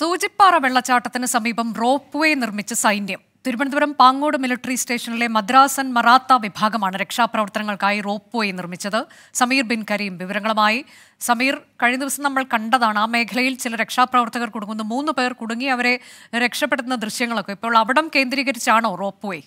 സൂചിപ്പാറ വെള്ളച്ചാട്ടത്തിന് സമീപം rope way നിർമ്മിച്ച സൈന്യം തിരുവനന്തപുരം പാങ്ങോട് മിലിറ്ററി സ്റ്റേഷനിലെ മദ്രാസൻ മറാത്ത വിഭാഗമാണ് രക്ഷാപ്രവർത്തനങ്ങൾക്കായി റോപ്പ് വേ നിർമ്മിച്ചത് സമീർ ബിൻ കരീം വിവരങ്ങളുമായി സമീർ കഴിഞ്ഞ ദിവസം നമ്മൾ കണ്ടതാണ് ആ മേഖലയിൽ ചില രക്ഷാപ്രവർത്തകർ കുടുങ്ങുന്നു മൂന്ന് പേർ കുടുങ്ങി അവരെ രക്ഷപ്പെടുത്തുന്ന ദൃശ്യങ്ങളൊക്കെ ഇപ്പോൾ അവിടം കേന്ദ്രീകരിച്ചാണോ റോപ്പ് വേ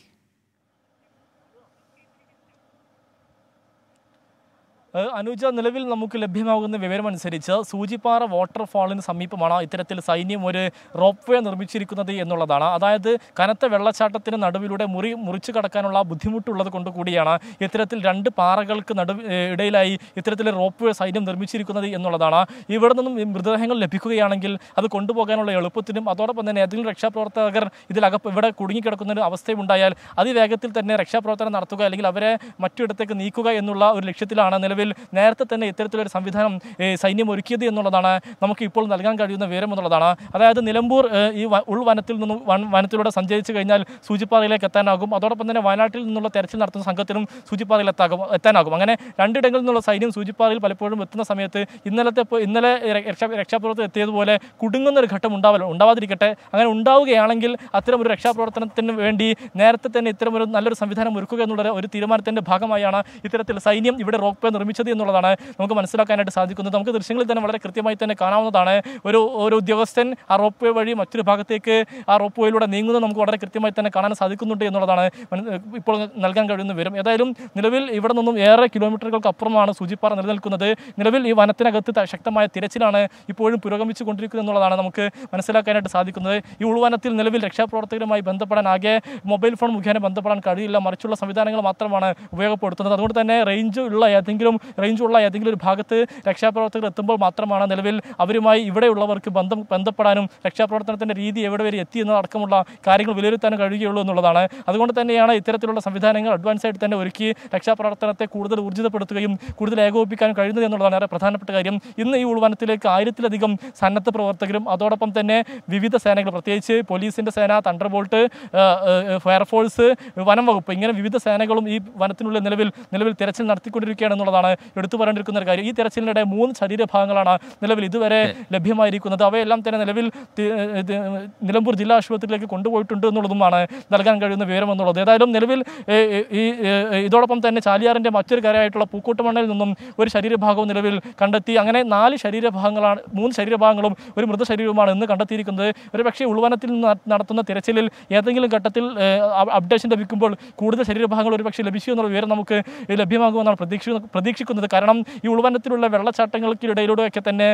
അനുജ നിലവിൽ നമുക്ക് ലഭ്യമാകുന്ന വിവരമനുസരിച്ച് സൂചിപ്പാറ വാട്ടർഫാളിന് സമീപമാണ് ഇത്തരത്തിൽ സൈന്യം ഒരു റോപ്പ് വേ നിർമ്മിച്ചിരിക്കുന്നത് എന്നുള്ളതാണ് അതായത് കനത്ത വെള്ളച്ചാട്ടത്തിന് നടുവിലൂടെ മുറി മുറിച്ചു കടക്കാനുള്ള ബുദ്ധിമുട്ടുള്ളത് കൊണ്ട് കൂടിയാണ് ഇത്തരത്തിൽ രണ്ട് പാറകൾക്ക് നടു ഇടയിലായി ഇത്തരത്തിൽ റോപ്പ് വേ സൈന്യം നിർമ്മിച്ചിരിക്കുന്നത് എന്നുള്ളതാണ് ഇവിടെ നിന്നും മൃതദേഹങ്ങൾ ലഭിക്കുകയാണെങ്കിൽ അത് കൊണ്ടുപോകാനുള്ള എളുപ്പത്തിനും അതോടൊപ്പം തന്നെ ഏതെങ്കിലും രക്ഷാപ്രവർത്തകർ ഇതിലകപ്പ് ഇവിടെ കുടുങ്ങിക്കിടക്കുന്ന ഒരു അവസ്ഥയുണ്ടായാൽ അതിവേഗത്തിൽ തന്നെ രക്ഷാപ്രവർത്തനം നടത്തുക അല്ലെങ്കിൽ അവരെ മറ്റിടത്തേക്ക് നീക്കുക എന്നുള്ള ഒരു ലക്ഷ്യത്തിലാണ് നിലവിൽ നിലവിൽ നേരത്തെ തന്നെ ഇത്തരത്തിലൊരു സംവിധാനം സൈന്യം ഒരുക്കിയത് എന്നുള്ളതാണ് നമുക്ക് ഇപ്പോൾ നൽകാൻ കഴിയുന്ന വിവരം എന്നുള്ളതാണ് അതായത് നിലമ്പൂർ ഈ ഉൾവനത്തിൽ നിന്നും വനത്തിലൂടെ സഞ്ചരിച്ചു കഴിഞ്ഞാൽ സൂചിപ്പാറയിലേക്ക് എത്താനാകും അതോടൊപ്പം തന്നെ വയനാട്ടിൽ നിന്നുള്ള തെരച്ചിൽ നടത്തുന്ന സംഘത്തിനും സൂചിപ്പാറയിൽ എത്താകും എത്താനാകും അങ്ങനെ രണ്ടിടങ്ങളിൽ നിന്നുള്ള സൈന്യം സൂചിപ്പാറയിൽ പലപ്പോഴും എത്തുന്ന സമയത്ത് ഇന്നലത്തെ ഇന്നലെ രക്ഷാ രക്ഷാപ്രവർത്തനം എത്തിയതുപോലെ ഒരു ഘട്ടം ഉണ്ടാവില്ല ഉണ്ടാവാതിരിക്കട്ടെ അങ്ങനെ ഉണ്ടാവുകയാണെങ്കിൽ അത്തരം ഒരു രക്ഷാപ്രവർത്തനത്തിന് വേണ്ടി നേരത്തെ തന്നെ ഇത്തരം ഒരു നല്ലൊരു സംവിധാനം ഒരുക്കുക എന്നുള്ള ഒരു തീരുമാനത്തിൻ്റെ ഭാഗമായാണ് ഇത്തരത്തിൽ സൈന്യം ഇവിടെ റോപ്പ് വേ നിർമ്മിച്ചത് ശ്രമിച്ചത് എന്നുള്ളതാണ് നമുക്ക് മനസ്സിലാക്കാനായിട്ട് സാധിക്കുന്നത് നമുക്ക് ദൃശ്യങ്ങളിൽ തന്നെ വളരെ കൃത്യമായി തന്നെ കാണാവുന്നതാണ് ഒരു ഒരു ഉദ്യോഗസ്ഥൻ ആ റോപ്പ് വേ വഴി മറ്റൊരു ഭാഗത്തേക്ക് ആ റോപ്പ് വേയിലൂടെ നീങ്ങുന്നത് നമുക്ക് വളരെ കൃത്യമായി തന്നെ കാണാൻ സാധിക്കുന്നുണ്ട് എന്നുള്ളതാണ് ഇപ്പോൾ നൽകാൻ കഴിയുന്ന വിവരം ഏതായാലും നിലവിൽ ഇവിടെ നിന്നും ഏറെ കിലോമീറ്ററുകൾക്ക് അപ്പുറമാണ് സൂചിപ്പാറ നിലനിൽക്കുന്നത് നിലവിൽ ഈ വനത്തിനകത്ത് ശക്തമായ തിരച്ചിലാണ് ഇപ്പോഴും പുരോഗമിച്ചു കൊണ്ടിരിക്കുന്നത് എന്നുള്ളതാണ് നമുക്ക് മനസ്സിലാക്കാനായിട്ട് സാധിക്കുന്നത് ഈ ഉൾവനത്തിൽ നിലവിൽ രക്ഷാപ്രവർത്തകരുമായി ബന്ധപ്പെടാൻ ആകെ മൊബൈൽ ഫോൺ മുഖേന ബന്ധപ്പെടാൻ കഴിയില്ല മറിച്ചുള്ള സംവിധാനങ്ങൾ മാത്രമാണ് ഉപയോഗപ്പെടുത്തുന്നത് അതുകൊണ്ട് തന്നെ റേഞ്ച് ഉള്ള ഏതെങ്കിലും റേഞ്ചുള്ള ഏതെങ്കിലും ഒരു ഭാഗത്ത് രക്ഷാപ്രവർത്തകർ എത്തുമ്പോൾ മാത്രമാണ് നിലവിൽ അവരുമായി ഇവിടെയുള്ളവർക്ക് ബന്ധം ബന്ധപ്പെടാനും രക്ഷാപ്രവർത്തനത്തിൻ്റെ രീതി എവിടെ വരെ എത്തി എന്നതടക്കമുള്ള കാര്യങ്ങൾ വിലയിരുത്താനും കഴിയുകയുള്ളൂ എന്നുള്ളതാണ് അതുകൊണ്ട് തന്നെയാണ് ഇത്തരത്തിലുള്ള സംവിധാനങ്ങൾ അഡ്വാൻസ് ആയിട്ട് തന്നെ ഒരുക്കി രക്ഷാപ്രവർത്തനത്തെ കൂടുതൽ ഊർജ്ജിതപ്പെടുത്തുകയും കൂടുതൽ ഏകോപിപ്പിക്കാനും കഴിയുന്നത് എന്നുള്ളതാണ് ഏറെ പ്രധാനപ്പെട്ട കാര്യം ഇന്ന് ഈ ഉൾവനത്തിലേക്ക് ആയിരത്തിലധികം സന്നദ്ധ പ്രവർത്തകരും അതോടൊപ്പം തന്നെ വിവിധ സേനകൾ പ്രത്യേകിച്ച് പോലീസിൻ്റെ സേന തണ്ടർബോൾട്ട് ഫയർഫോഴ്സ് വനം വകുപ്പ് ഇങ്ങനെ വിവിധ സേനകളും ഈ വനത്തിനുള്ളിൽ നിലവിൽ നിലവിൽ തിരച്ചിൽ നടത്തിക്കൊണ്ടിരിക്കുകയാണ് എന്നുള്ളതാണ് എന്നുള്ളതാണ് എടുത്തു പറഞ്ഞിരിക്കുന്ന ഒരു കാര്യം ഈ തെരച്ചിലിനിടെ മൂന്ന് ശരീരഭാഗങ്ങളാണ് നിലവിൽ ഇതുവരെ ലഭ്യമായിരിക്കുന്നത് അവയെല്ലാം തന്നെ നിലവിൽ നിലമ്പൂർ ജില്ലാ ആശുപത്രിയിലേക്ക് കൊണ്ടുപോയിട്ടുണ്ട് എന്നുള്ളതുമാണ് നൽകാൻ കഴിയുന്ന വിവരം എന്നുള്ളത് ഏതായാലും നിലവിൽ ഈ ഇതോടൊപ്പം തന്നെ ചാലിയാറിൻ്റെ മറ്റൊരു കരയായിട്ടുള്ള പൂക്കോട്ടുമണ്ണയിൽ നിന്നും ഒരു ശരീരഭാഗവും നിലവിൽ കണ്ടെത്തി അങ്ങനെ നാല് ശരീരഭാഗങ്ങളാണ് മൂന്ന് ശരീരഭാഗങ്ങളും ഒരു മൃതശരീരവുമാണ് ഇന്ന് കണ്ടെത്തിയിരിക്കുന്നത് ഒരു പക്ഷേ ഉൾവനത്തിൽ നടത്തുന്ന തിരച്ചിലിൽ ഏതെങ്കിലും ഘട്ടത്തിൽ അപ്ഡേഷൻ ലഭിക്കുമ്പോൾ കൂടുതൽ ശരീരഭാഗങ്ങൾ ഒരു പക്ഷേ ലഭിച്ചു എന്നുള്ള വിവരം നമുക്ക് ലഭ്യമാകുമെന്നാണ് പ്രതീക്ഷ പ്രതീക്ഷ സൂക്ഷിക്കുന്നത് കാരണം ഈ ഉൾവനത്തിലുള്ള വെള്ളച്ചാട്ടങ്ങൾക്കിടയിലൂടെയൊക്കെ തന്നെ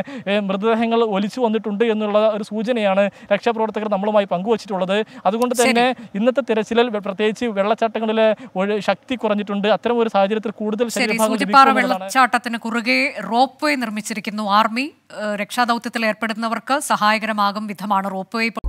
മൃതദേഹങ്ങൾ ഒലിച്ചു വന്നിട്ടുണ്ട് എന്നുള്ള ഒരു സൂചനയാണ് രക്ഷാപ്രവർത്തകർ നമ്മളുമായി പങ്കുവച്ചിട്ടുള്ളത് അതുകൊണ്ട് തന്നെ ഇന്നത്തെ തിരച്ചിലിൽ പ്രത്യേകിച്ച് വെള്ളച്ചാട്ടങ്ങളിലെ ശക്തി കുറഞ്ഞിട്ടുണ്ട് അത്തരം ഒരു സാഹചര്യത്തിൽ കൂടുതൽ വെള്ളച്ചാട്ടത്തിന് കുറുകെ റോപ്പ് വേ നിർമ്മിച്ചിരിക്കുന്നു ആർമി രക്ഷാദൌത്യത്തിൽ ഏർപ്പെടുന്നവർക്ക് സഹായകരമാകും വിധമാണ് റോപ്പ് വേ